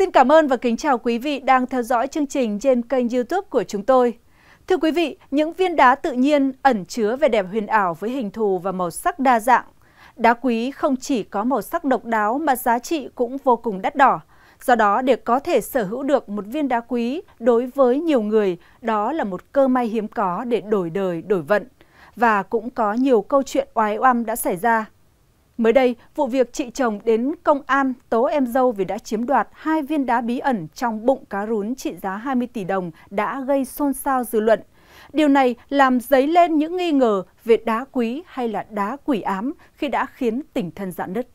Xin cảm ơn và kính chào quý vị đang theo dõi chương trình trên kênh YouTube của chúng tôi. Thưa quý vị, những viên đá tự nhiên ẩn chứa vẻ đẹp huyền ảo với hình thù và màu sắc đa dạng. Đá quý không chỉ có màu sắc độc đáo mà giá trị cũng vô cùng đắt đỏ. Do đó, để có thể sở hữu được một viên đá quý đối với nhiều người, đó là một cơ may hiếm có để đổi đời, đổi vận. Và cũng có nhiều câu chuyện oái oăm đã xảy ra. Mới đây, vụ việc chị chồng đến công an tố em dâu vì đã chiếm đoạt hai viên đá bí ẩn trong bụng cá rún trị giá 20 tỷ đồng đã gây xôn xao dư luận. Điều này làm dấy lên những nghi ngờ về đá quý hay là đá quỷ ám khi đã khiến tỉnh thân dạn nứt.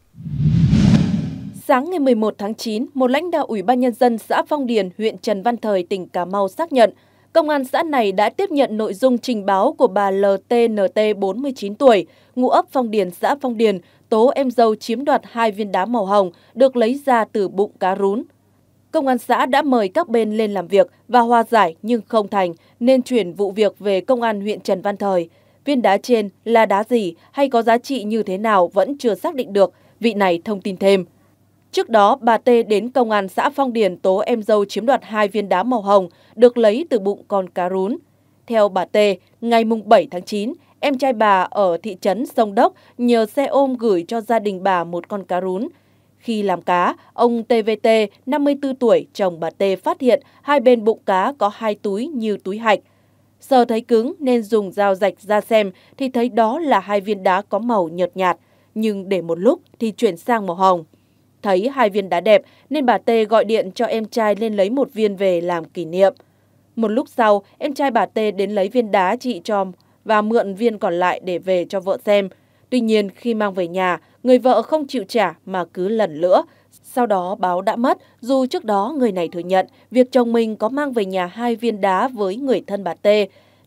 Sáng ngày 11 tháng 9, một lãnh đạo Ủy ban Nhân dân xã Phong Điền, huyện Trần Văn Thời, tỉnh Cà Mau xác nhận, Công an xã này đã tiếp nhận nội dung trình báo của bà LTNT 49 tuổi, ngụ ấp Phong Điền, xã Phong Điền, tố em dâu chiếm đoạt hai viên đá màu hồng được lấy ra từ bụng cá rún. Công an xã đã mời các bên lên làm việc và hòa giải nhưng không thành nên chuyển vụ việc về công an huyện Trần Văn Thời. Viên đá trên là đá gì hay có giá trị như thế nào vẫn chưa xác định được, vị này thông tin thêm. Trước đó, bà T đến công an xã Phong Điền tố em dâu chiếm đoạt hai viên đá màu hồng được lấy từ bụng con cá rún. Theo bà T, ngày 7 tháng 9, em trai bà ở thị trấn Sông Đốc nhờ xe ôm gửi cho gia đình bà một con cá rún. Khi làm cá, ông TVT, 54 tuổi, chồng bà T phát hiện hai bên bụng cá có hai túi như túi hạch. Sờ thấy cứng nên dùng dao rạch ra xem thì thấy đó là hai viên đá có màu nhợt nhạt, nhưng để một lúc thì chuyển sang màu hồng. Thấy hai viên đá đẹp nên bà T gọi điện cho em trai lên lấy một viên về làm kỷ niệm. Một lúc sau, em trai bà T đến lấy viên đá chị cho và mượn viên còn lại để về cho vợ xem. Tuy nhiên, khi mang về nhà, người vợ không chịu trả mà cứ lần lữa. Sau đó báo đã mất, dù trước đó người này thừa nhận việc chồng mình có mang về nhà hai viên đá với người thân bà T.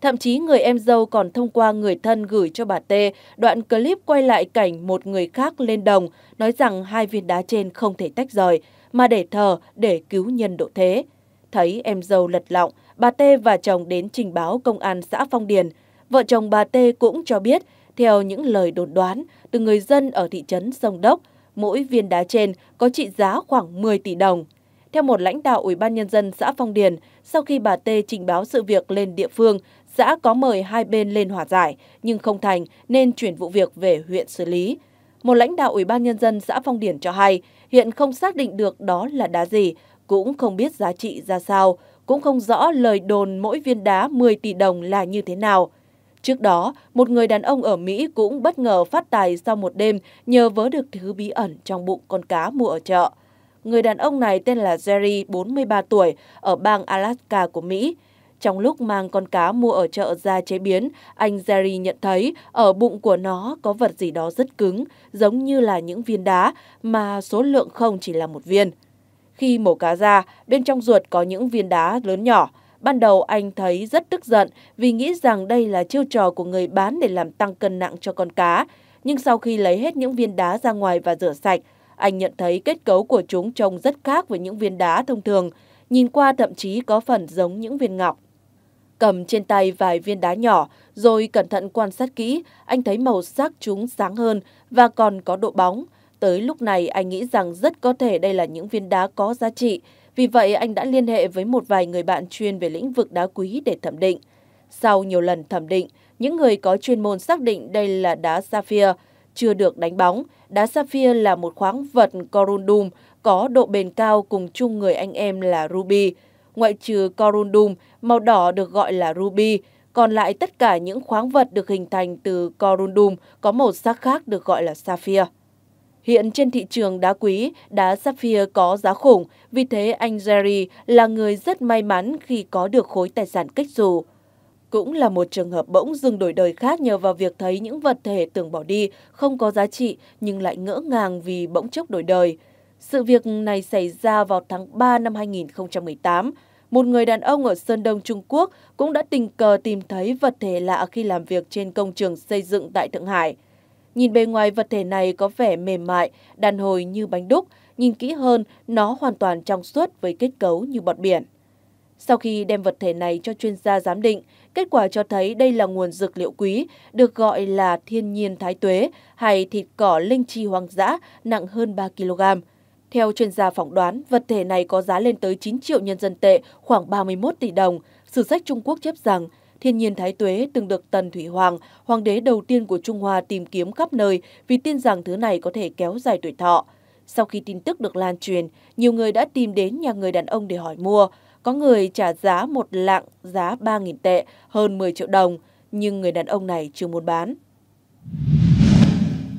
Thậm chí người em dâu còn thông qua người thân gửi cho bà T đoạn clip quay lại cảnh một người khác lên đồng, nói rằng hai viên đá trên không thể tách rời, mà để thờ để cứu nhân độ thế. Thấy em dâu lật lọng, bà T và chồng đến trình báo công an xã Phong Điền, Vợ chồng bà Tê cũng cho biết, theo những lời đồn đoán từ người dân ở thị trấn Sông Đốc, mỗi viên đá trên có trị giá khoảng 10 tỷ đồng. Theo một lãnh đạo Ủy ban Nhân dân xã Phong Điền, sau khi bà Tê trình báo sự việc lên địa phương, xã có mời hai bên lên hòa giải, nhưng không thành nên chuyển vụ việc về huyện xử lý. Một lãnh đạo Ủy ban Nhân dân xã Phong Điền cho hay, hiện không xác định được đó là đá gì, cũng không biết giá trị ra sao, cũng không rõ lời đồn mỗi viên đá 10 tỷ đồng là như thế nào. Trước đó, một người đàn ông ở Mỹ cũng bất ngờ phát tài sau một đêm nhờ vớ được thứ bí ẩn trong bụng con cá mua ở chợ. Người đàn ông này tên là Jerry, 43 tuổi, ở bang Alaska của Mỹ. Trong lúc mang con cá mua ở chợ ra chế biến, anh Jerry nhận thấy ở bụng của nó có vật gì đó rất cứng, giống như là những viên đá, mà số lượng không chỉ là một viên. Khi mổ cá ra, bên trong ruột có những viên đá lớn nhỏ, Ban đầu anh thấy rất tức giận vì nghĩ rằng đây là chiêu trò của người bán để làm tăng cân nặng cho con cá. Nhưng sau khi lấy hết những viên đá ra ngoài và rửa sạch, anh nhận thấy kết cấu của chúng trông rất khác với những viên đá thông thường, nhìn qua thậm chí có phần giống những viên ngọc. Cầm trên tay vài viên đá nhỏ, rồi cẩn thận quan sát kỹ, anh thấy màu sắc chúng sáng hơn và còn có độ bóng. Tới lúc này anh nghĩ rằng rất có thể đây là những viên đá có giá trị, vì vậy, anh đã liên hệ với một vài người bạn chuyên về lĩnh vực đá quý để thẩm định. Sau nhiều lần thẩm định, những người có chuyên môn xác định đây là đá sapphire, chưa được đánh bóng. Đá sapphire là một khoáng vật corundum có độ bền cao cùng chung người anh em là ruby. Ngoại trừ corundum, màu đỏ được gọi là ruby, còn lại tất cả những khoáng vật được hình thành từ corundum có màu sắc khác được gọi là sapphire. Hiện trên thị trường đá quý, đá sapphire có giá khủng, vì thế anh Jerry là người rất may mắn khi có được khối tài sản kích dù. Cũng là một trường hợp bỗng dưng đổi đời khác nhờ vào việc thấy những vật thể tưởng bỏ đi, không có giá trị nhưng lại ngỡ ngàng vì bỗng chốc đổi đời. Sự việc này xảy ra vào tháng 3 năm 2018. Một người đàn ông ở Sơn Đông Trung Quốc cũng đã tình cờ tìm thấy vật thể lạ khi làm việc trên công trường xây dựng tại Thượng Hải. Nhìn bề ngoài vật thể này có vẻ mềm mại, đàn hồi như bánh đúc, nhìn kỹ hơn nó hoàn toàn trong suốt với kết cấu như bọt biển. Sau khi đem vật thể này cho chuyên gia giám định, kết quả cho thấy đây là nguồn dược liệu quý, được gọi là thiên nhiên thái tuế hay thịt cỏ linh chi hoang dã nặng hơn 3 kg. Theo chuyên gia phỏng đoán, vật thể này có giá lên tới 9 triệu nhân dân tệ, khoảng 31 tỷ đồng. Sử sách Trung Quốc chép rằng thiên nhiên thái tuế từng được Tần Thủy Hoàng, hoàng đế đầu tiên của Trung Hoa tìm kiếm khắp nơi vì tin rằng thứ này có thể kéo dài tuổi thọ. Sau khi tin tức được lan truyền, nhiều người đã tìm đến nhà người đàn ông để hỏi mua. Có người trả giá một lạng giá 3.000 tệ, hơn 10 triệu đồng, nhưng người đàn ông này chưa muốn bán.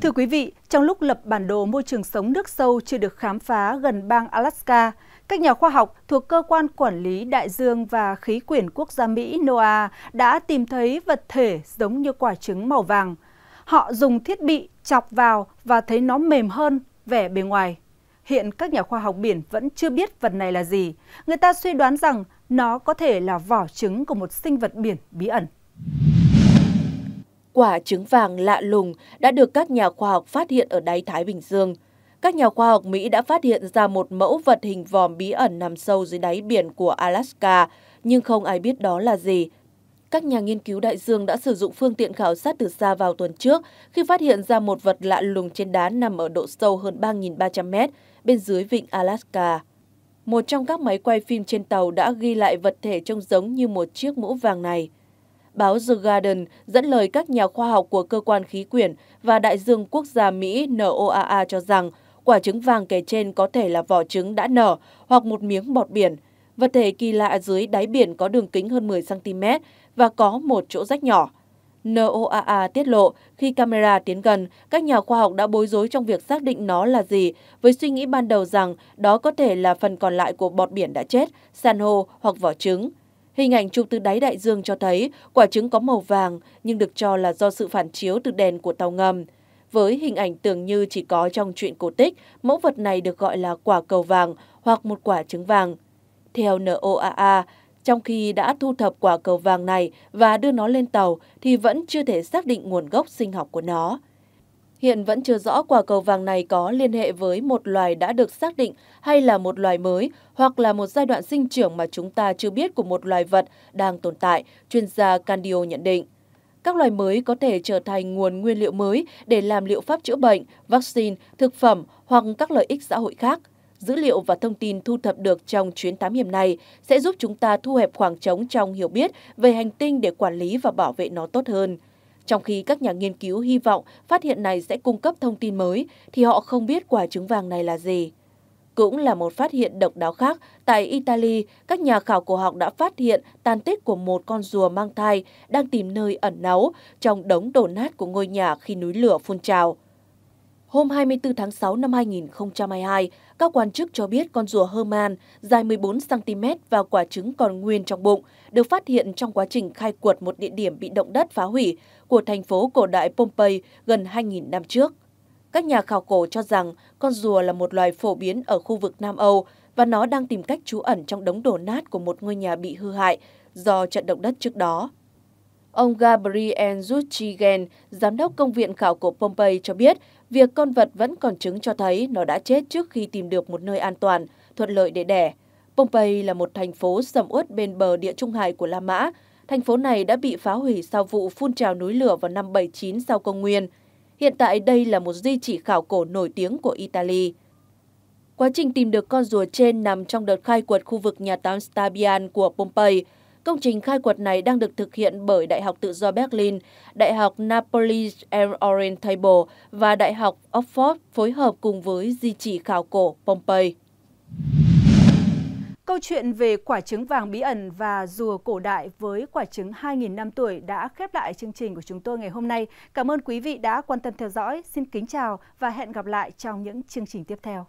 Thưa quý vị, trong lúc lập bản đồ môi trường sống nước sâu chưa được khám phá gần bang Alaska, các nhà khoa học thuộc Cơ quan Quản lý Đại dương và Khí quyển Quốc gia Mỹ NOAA đã tìm thấy vật thể giống như quả trứng màu vàng. Họ dùng thiết bị chọc vào và thấy nó mềm hơn vẻ bề ngoài. Hiện các nhà khoa học biển vẫn chưa biết vật này là gì. Người ta suy đoán rằng nó có thể là vỏ trứng của một sinh vật biển bí ẩn. Quả trứng vàng lạ lùng đã được các nhà khoa học phát hiện ở đáy Thái Bình Dương – các nhà khoa học Mỹ đã phát hiện ra một mẫu vật hình vòm bí ẩn nằm sâu dưới đáy biển của Alaska, nhưng không ai biết đó là gì. Các nhà nghiên cứu đại dương đã sử dụng phương tiện khảo sát từ xa vào tuần trước khi phát hiện ra một vật lạ lùng trên đá nằm ở độ sâu hơn 3.300 mét bên dưới vịnh Alaska. Một trong các máy quay phim trên tàu đã ghi lại vật thể trông giống như một chiếc mũ vàng này. Báo The Garden dẫn lời các nhà khoa học của Cơ quan Khí quyển và Đại dương Quốc gia Mỹ NOAA cho rằng Quả trứng vàng kể trên có thể là vỏ trứng đã nở hoặc một miếng bọt biển. Vật thể kỳ lạ dưới đáy biển có đường kính hơn 10cm và có một chỗ rách nhỏ. NOAA tiết lộ, khi camera tiến gần, các nhà khoa học đã bối rối trong việc xác định nó là gì, với suy nghĩ ban đầu rằng đó có thể là phần còn lại của bọt biển đã chết, san hô hoặc vỏ trứng. Hình ảnh chụp từ đáy đại dương cho thấy quả trứng có màu vàng nhưng được cho là do sự phản chiếu từ đèn của tàu ngầm. Với hình ảnh tưởng như chỉ có trong truyện cổ tích, mẫu vật này được gọi là quả cầu vàng hoặc một quả trứng vàng. Theo NOAA, trong khi đã thu thập quả cầu vàng này và đưa nó lên tàu thì vẫn chưa thể xác định nguồn gốc sinh học của nó. Hiện vẫn chưa rõ quả cầu vàng này có liên hệ với một loài đã được xác định hay là một loài mới hoặc là một giai đoạn sinh trưởng mà chúng ta chưa biết của một loài vật đang tồn tại, chuyên gia Candio nhận định. Các loài mới có thể trở thành nguồn nguyên liệu mới để làm liệu pháp chữa bệnh, vaccine, thực phẩm hoặc các lợi ích xã hội khác. Dữ liệu và thông tin thu thập được trong chuyến thám hiểm này sẽ giúp chúng ta thu hẹp khoảng trống trong hiểu biết về hành tinh để quản lý và bảo vệ nó tốt hơn. Trong khi các nhà nghiên cứu hy vọng phát hiện này sẽ cung cấp thông tin mới, thì họ không biết quả trứng vàng này là gì. Cũng là một phát hiện độc đáo khác, tại Italy, các nhà khảo cổ học đã phát hiện tàn tích của một con rùa mang thai đang tìm nơi ẩn náu trong đống đổ nát của ngôi nhà khi núi lửa phun trào. Hôm 24 tháng 6 năm 2022, các quan chức cho biết con rùa Herman dài 14cm và quả trứng còn nguyên trong bụng, được phát hiện trong quá trình khai quật một địa điểm bị động đất phá hủy của thành phố cổ đại Pompeii gần 2.000 năm trước. Các nhà khảo cổ cho rằng con rùa là một loài phổ biến ở khu vực Nam Âu và nó đang tìm cách trú ẩn trong đống đổ nát của một ngôi nhà bị hư hại do trận động đất trước đó. Ông Gabriel Zuchigen, giám đốc công viện khảo cổ Pompeii cho biết, việc con vật vẫn còn chứng cho thấy nó đã chết trước khi tìm được một nơi an toàn, thuận lợi để đẻ. Pompeii là một thành phố sầm uất bên bờ địa trung hải của La Mã. Thành phố này đã bị phá hủy sau vụ phun trào núi lửa vào năm 79 sau công nguyên. Hiện tại đây là một di chỉ khảo cổ nổi tiếng của Italy. Quá trình tìm được con rùa trên nằm trong đợt khai quật khu vực nhà tắm Stabian của Pompeii. Công trình khai quật này đang được thực hiện bởi Đại học Tự do Berlin, Đại học Napoli and Orientable và Đại học Oxford phối hợp cùng với di chỉ khảo cổ Pompeii. Câu chuyện về quả trứng vàng bí ẩn và rùa cổ đại với quả trứng 2.000 năm tuổi đã khép lại chương trình của chúng tôi ngày hôm nay. Cảm ơn quý vị đã quan tâm theo dõi. Xin kính chào và hẹn gặp lại trong những chương trình tiếp theo.